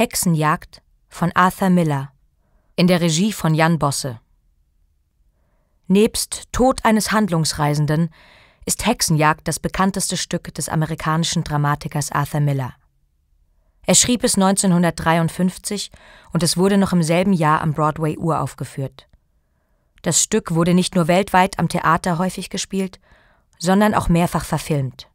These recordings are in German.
Hexenjagd von Arthur Miller in der Regie von Jan Bosse. Nebst Tod eines Handlungsreisenden ist Hexenjagd das bekannteste Stück des amerikanischen Dramatikers Arthur Miller. Er schrieb es 1953 und es wurde noch im selben Jahr am Broadway uraufgeführt. Das Stück wurde nicht nur weltweit am Theater häufig gespielt, sondern auch mehrfach verfilmt.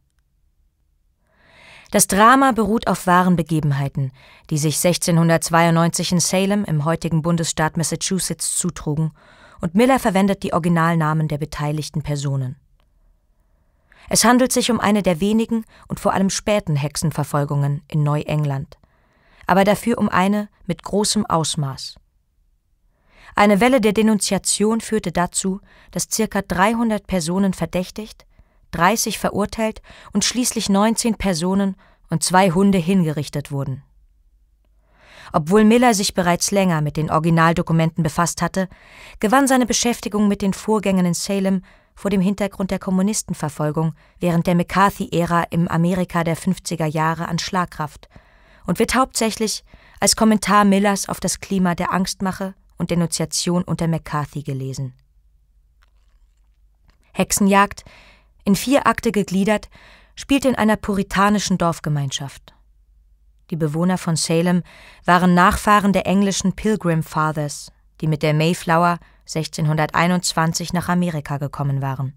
Das Drama beruht auf wahren Begebenheiten, die sich 1692 in Salem im heutigen Bundesstaat Massachusetts zutrugen, und Miller verwendet die Originalnamen der beteiligten Personen. Es handelt sich um eine der wenigen und vor allem späten Hexenverfolgungen in Neuengland, aber dafür um eine mit großem Ausmaß. Eine Welle der Denunziation führte dazu, dass circa 300 Personen verdächtigt, 30 verurteilt und schließlich 19 Personen und zwei Hunde hingerichtet wurden. Obwohl Miller sich bereits länger mit den Originaldokumenten befasst hatte, gewann seine Beschäftigung mit den Vorgängen in Salem vor dem Hintergrund der Kommunistenverfolgung während der McCarthy-Ära im Amerika der 50er Jahre an Schlagkraft und wird hauptsächlich als Kommentar Millers auf das Klima der Angstmache und Denunziation unter McCarthy gelesen. Hexenjagd in vier Akte gegliedert, spielt in einer puritanischen Dorfgemeinschaft. Die Bewohner von Salem waren Nachfahren der englischen Pilgrim Fathers, die mit der Mayflower 1621 nach Amerika gekommen waren.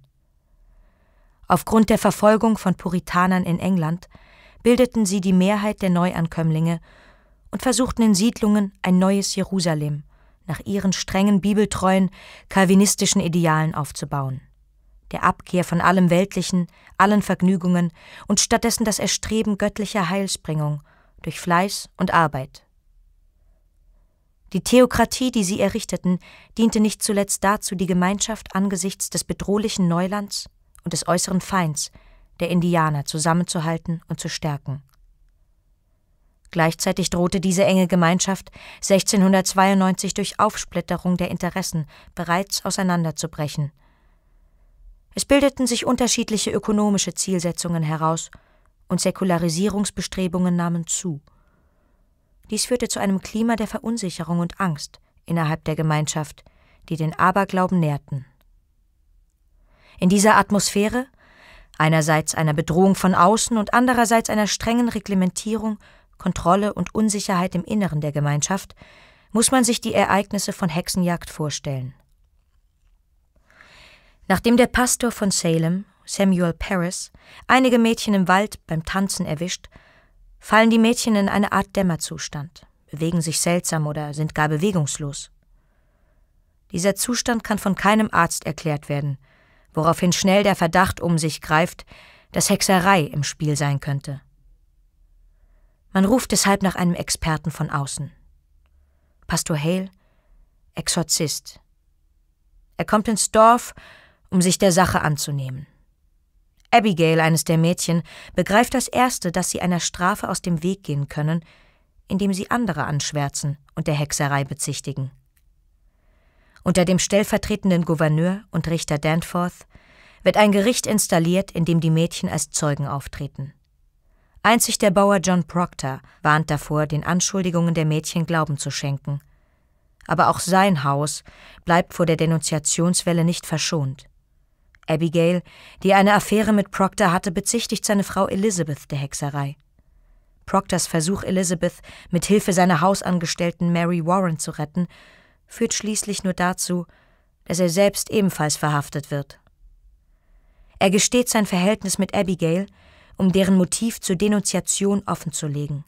Aufgrund der Verfolgung von Puritanern in England bildeten sie die Mehrheit der Neuankömmlinge und versuchten in Siedlungen ein neues Jerusalem nach ihren strengen bibeltreuen calvinistischen Idealen aufzubauen der Abkehr von allem Weltlichen, allen Vergnügungen und stattdessen das Erstreben göttlicher Heilsbringung durch Fleiß und Arbeit. Die Theokratie, die sie errichteten, diente nicht zuletzt dazu, die Gemeinschaft angesichts des bedrohlichen Neulands und des äußeren Feinds der Indianer zusammenzuhalten und zu stärken. Gleichzeitig drohte diese enge Gemeinschaft 1692 durch Aufsplitterung der Interessen bereits auseinanderzubrechen – es bildeten sich unterschiedliche ökonomische Zielsetzungen heraus, und Säkularisierungsbestrebungen nahmen zu. Dies führte zu einem Klima der Verunsicherung und Angst innerhalb der Gemeinschaft, die den Aberglauben nährten. In dieser Atmosphäre, einerseits einer Bedrohung von außen und andererseits einer strengen Reglementierung, Kontrolle und Unsicherheit im Inneren der Gemeinschaft, muss man sich die Ereignisse von Hexenjagd vorstellen. Nachdem der Pastor von Salem, Samuel Paris, einige Mädchen im Wald beim Tanzen erwischt, fallen die Mädchen in eine Art Dämmerzustand, bewegen sich seltsam oder sind gar bewegungslos. Dieser Zustand kann von keinem Arzt erklärt werden, woraufhin schnell der Verdacht um sich greift, dass Hexerei im Spiel sein könnte. Man ruft deshalb nach einem Experten von außen. Pastor Hale, Exorzist. Er kommt ins Dorf um sich der Sache anzunehmen. Abigail, eines der Mädchen, begreift das erste, dass sie einer Strafe aus dem Weg gehen können, indem sie andere anschwärzen und der Hexerei bezichtigen. Unter dem stellvertretenden Gouverneur und Richter Danforth wird ein Gericht installiert, in dem die Mädchen als Zeugen auftreten. Einzig der Bauer John Proctor warnt davor, den Anschuldigungen der Mädchen Glauben zu schenken. Aber auch sein Haus bleibt vor der Denunziationswelle nicht verschont. Abigail, die eine Affäre mit Proctor hatte, bezichtigt seine Frau Elizabeth der Hexerei. Proctors Versuch, Elizabeth mit Hilfe seiner Hausangestellten Mary Warren zu retten, führt schließlich nur dazu, dass er selbst ebenfalls verhaftet wird. Er gesteht sein Verhältnis mit Abigail, um deren Motiv zur Denunziation offenzulegen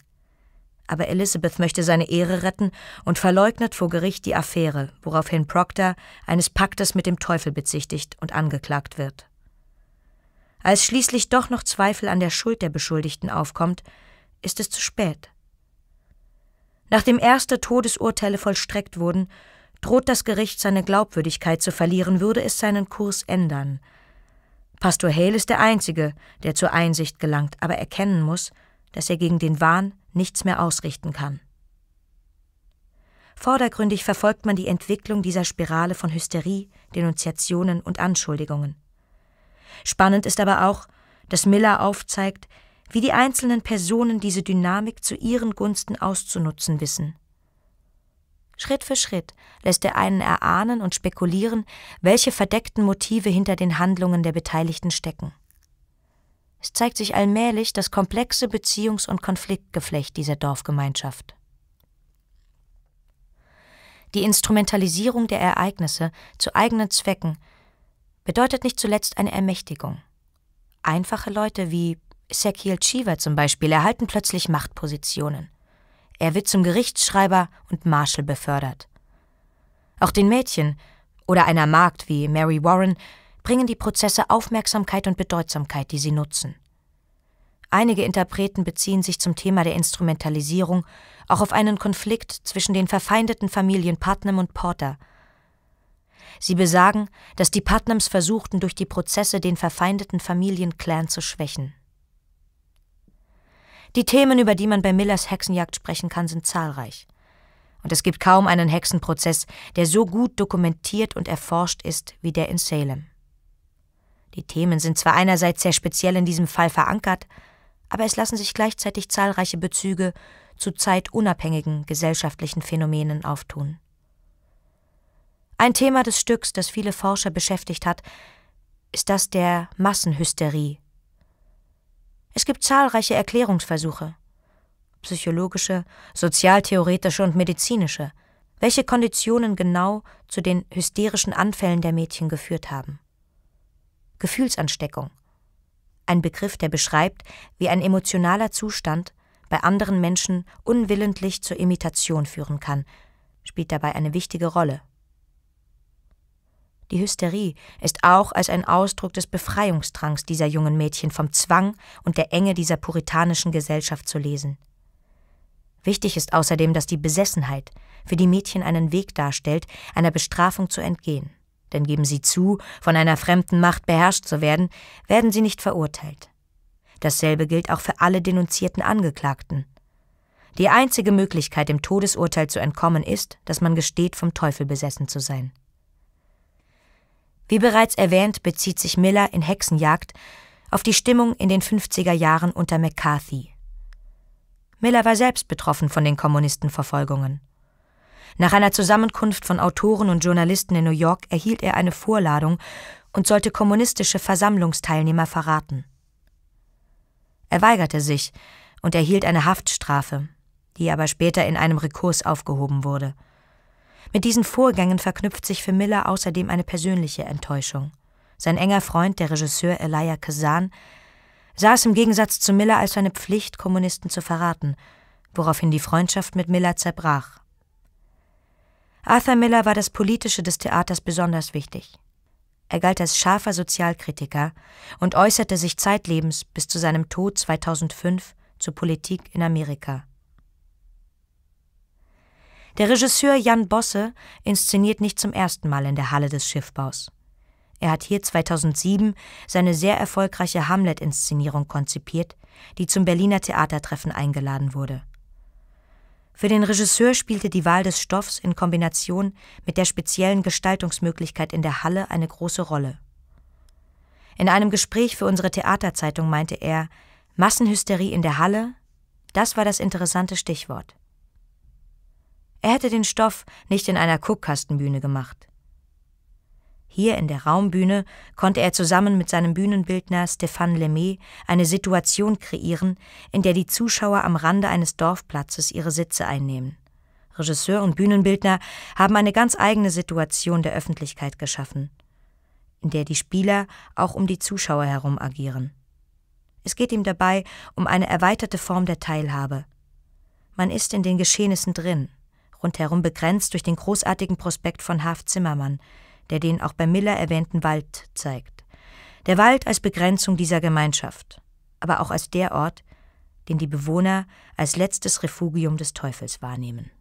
aber Elizabeth möchte seine Ehre retten und verleugnet vor Gericht die Affäre, woraufhin Proctor eines Paktes mit dem Teufel bezichtigt und angeklagt wird. Als schließlich doch noch Zweifel an der Schuld der Beschuldigten aufkommt, ist es zu spät. Nachdem erste Todesurteile vollstreckt wurden, droht das Gericht seine Glaubwürdigkeit zu verlieren, würde es seinen Kurs ändern. Pastor Hale ist der Einzige, der zur Einsicht gelangt, aber erkennen muss, dass er gegen den Wahn nichts mehr ausrichten kann. Vordergründig verfolgt man die Entwicklung dieser Spirale von Hysterie, Denunziationen und Anschuldigungen. Spannend ist aber auch, dass Miller aufzeigt, wie die einzelnen Personen diese Dynamik zu ihren Gunsten auszunutzen wissen. Schritt für Schritt lässt er einen erahnen und spekulieren, welche verdeckten Motive hinter den Handlungen der Beteiligten stecken. Es zeigt sich allmählich das komplexe Beziehungs- und Konfliktgeflecht dieser Dorfgemeinschaft. Die Instrumentalisierung der Ereignisse zu eigenen Zwecken bedeutet nicht zuletzt eine Ermächtigung. Einfache Leute wie Ezekiel Chiva zum Beispiel erhalten plötzlich Machtpositionen. Er wird zum Gerichtsschreiber und Marshal befördert. Auch den Mädchen oder einer Magd wie Mary Warren bringen die Prozesse Aufmerksamkeit und Bedeutsamkeit, die sie nutzen. Einige Interpreten beziehen sich zum Thema der Instrumentalisierung auch auf einen Konflikt zwischen den verfeindeten Familien Putnam und Porter. Sie besagen, dass die Putnams versuchten, durch die Prozesse den verfeindeten Familienclan zu schwächen. Die Themen, über die man bei Millers Hexenjagd sprechen kann, sind zahlreich. Und es gibt kaum einen Hexenprozess, der so gut dokumentiert und erforscht ist wie der in Salem. Die Themen sind zwar einerseits sehr speziell in diesem Fall verankert, aber es lassen sich gleichzeitig zahlreiche Bezüge zu zeitunabhängigen gesellschaftlichen Phänomenen auftun. Ein Thema des Stücks, das viele Forscher beschäftigt hat, ist das der Massenhysterie. Es gibt zahlreiche Erklärungsversuche psychologische, sozialtheoretische und medizinische, welche Konditionen genau zu den hysterischen Anfällen der Mädchen geführt haben. Gefühlsansteckung. Ein Begriff, der beschreibt, wie ein emotionaler Zustand bei anderen Menschen unwillentlich zur Imitation führen kann, spielt dabei eine wichtige Rolle. Die Hysterie ist auch als ein Ausdruck des Befreiungsdrangs dieser jungen Mädchen vom Zwang und der Enge dieser puritanischen Gesellschaft zu lesen. Wichtig ist außerdem, dass die Besessenheit für die Mädchen einen Weg darstellt, einer Bestrafung zu entgehen denn geben Sie zu, von einer fremden Macht beherrscht zu werden, werden Sie nicht verurteilt. Dasselbe gilt auch für alle denunzierten Angeklagten. Die einzige Möglichkeit, dem Todesurteil zu entkommen, ist, dass man gesteht, vom Teufel besessen zu sein. Wie bereits erwähnt, bezieht sich Miller in Hexenjagd auf die Stimmung in den 50er Jahren unter McCarthy. Miller war selbst betroffen von den Kommunistenverfolgungen. Nach einer Zusammenkunft von Autoren und Journalisten in New York erhielt er eine Vorladung und sollte kommunistische Versammlungsteilnehmer verraten. Er weigerte sich und erhielt eine Haftstrafe, die aber später in einem Rekurs aufgehoben wurde. Mit diesen Vorgängen verknüpft sich für Miller außerdem eine persönliche Enttäuschung. Sein enger Freund, der Regisseur Elia Kazan, sah es im Gegensatz zu Miller als seine Pflicht, Kommunisten zu verraten, woraufhin die Freundschaft mit Miller zerbrach Arthur Miller war das Politische des Theaters besonders wichtig. Er galt als scharfer Sozialkritiker und äußerte sich zeitlebens bis zu seinem Tod 2005 zur Politik in Amerika. Der Regisseur Jan Bosse inszeniert nicht zum ersten Mal in der Halle des Schiffbaus. Er hat hier 2007 seine sehr erfolgreiche Hamlet-Inszenierung konzipiert, die zum Berliner Theatertreffen eingeladen wurde. Für den Regisseur spielte die Wahl des Stoffs in Kombination mit der speziellen Gestaltungsmöglichkeit in der Halle eine große Rolle. In einem Gespräch für unsere Theaterzeitung meinte er, Massenhysterie in der Halle, das war das interessante Stichwort. Er hätte den Stoff nicht in einer Guckkastenbühne gemacht. Hier in der Raumbühne konnte er zusammen mit seinem Bühnenbildner Stéphane Lemay eine Situation kreieren, in der die Zuschauer am Rande eines Dorfplatzes ihre Sitze einnehmen. Regisseur und Bühnenbildner haben eine ganz eigene Situation der Öffentlichkeit geschaffen, in der die Spieler auch um die Zuschauer herum agieren. Es geht ihm dabei um eine erweiterte Form der Teilhabe. Man ist in den Geschehnissen drin, rundherum begrenzt durch den großartigen Prospekt von Haaf Zimmermann, der den auch bei Miller erwähnten Wald zeigt. Der Wald als Begrenzung dieser Gemeinschaft, aber auch als der Ort, den die Bewohner als letztes Refugium des Teufels wahrnehmen.